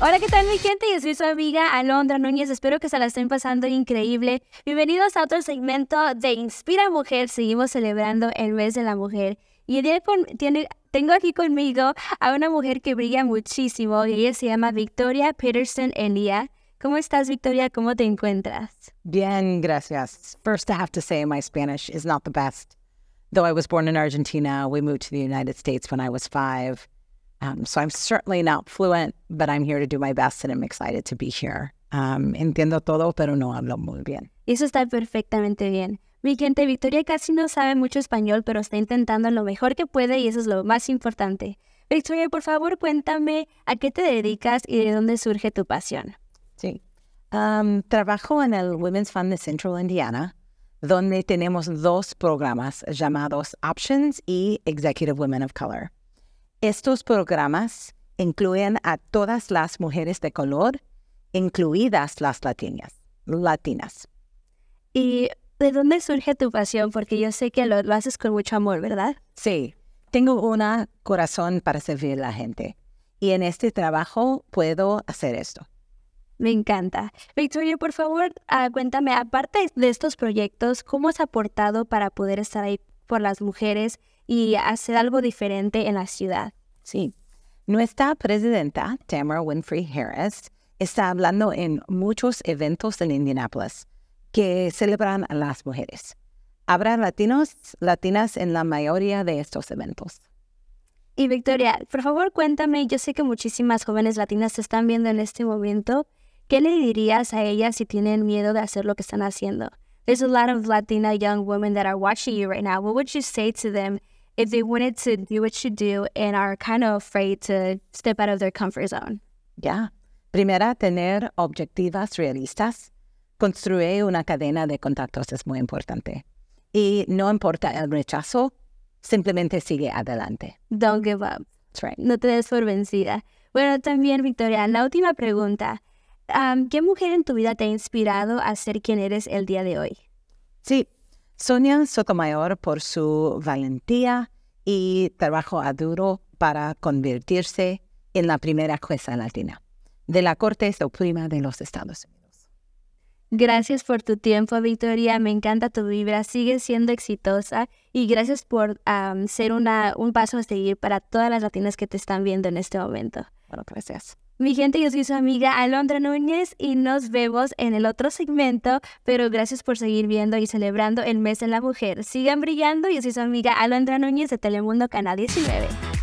Hola, ¿qué tal mi gente? Yo soy su amiga Alondra Núñez, espero que se la estén pasando increíble. Bienvenidos a otro segmento de Inspira Mujer, seguimos celebrando el mes de la mujer. Y hoy tengo aquí conmigo a una mujer que brilla muchísimo y ella se llama Victoria Peterson Elia. ¿Cómo estás, Victoria? ¿Cómo te encuentras? Bien, gracias. First, I have to say my Spanish is not the best. Though I was born in Argentina, we moved to the United States when I was five. Um, so I'm certainly not fluent, but I'm here to do my best and I'm excited to be here. Um, entiendo todo, pero no hablo muy bien. Eso está perfectamente bien. Mi gente, Victoria casi no sabe mucho español, pero está intentando lo mejor que puede y eso es lo más importante. Victoria, por favor, cuéntame a qué te dedicas y de dónde surge tu pasión. Sí. Um, trabajo en el Women's Fund de Central Indiana, donde tenemos dos programas llamados Options y Executive Women of Color. Estos programas incluyen a todas las mujeres de color, incluidas las latinas. ¿Y de dónde surge tu pasión? Porque yo sé que lo, haces con mucho amor, ¿verdad? Sí, tengo un corazón para servir a la gente y en este trabajo puedo hacer esto. Me encanta. Victoria, por favor, ah, cuéntame, aparte de estos proyectos, ¿cómo has aportado para poder estar ahí por las mujeres y hacer algo diferente en la ciudad. Sí. Nuestra presidenta, Tamara Winfrey Harris, está hablando en muchos eventos en Indianapolis que celebran a las mujeres. Habrá latinos, latinas en la mayoría de estos eventos. Y Victoria, por favor cuéntame, yo sé que muchísimas jóvenes latinas se están viendo en este momento. ¿Qué le dirías a ellas si tienen miedo de hacer lo que están haciendo? There's a lot of Latina young women that are watching you right now. What would you say to them if they mm-hmm. wanted to do what you do and are kind of afraid to step out of their comfort zone? Yeah. Primera, tener objetivas realistas. Construir una cadena de contactos es muy importante. Y no importa el rechazo, simplemente sigue adelante. Don't give up. That's right. No te des por vencida. Bueno, también, Victoria, la última pregunta. Um, ¿Qué mujer en tu vida te ha inspirado a ser quien eres el día de hoy? Sí, Sonia Sotomayor por su valentía y trabajo a duro para convertirse en la primera jueza latina de la Corte Suprema de los Estados Unidos. Gracias por tu tiempo, Victoria. Me encanta tu vibra. Sigue siendo exitosa y gracias por ser una, un paso a seguir para todas las latinas que te están viendo en este momento. Bueno, gracias. Mi gente, yo soy su amiga Alondra Núñez y nos vemos en el otro segmento, pero gracias por seguir viendo y celebrando el mes de la mujer. Sigan brillando, yo soy su amiga Alondra Núñez de Telemundo Canal 19.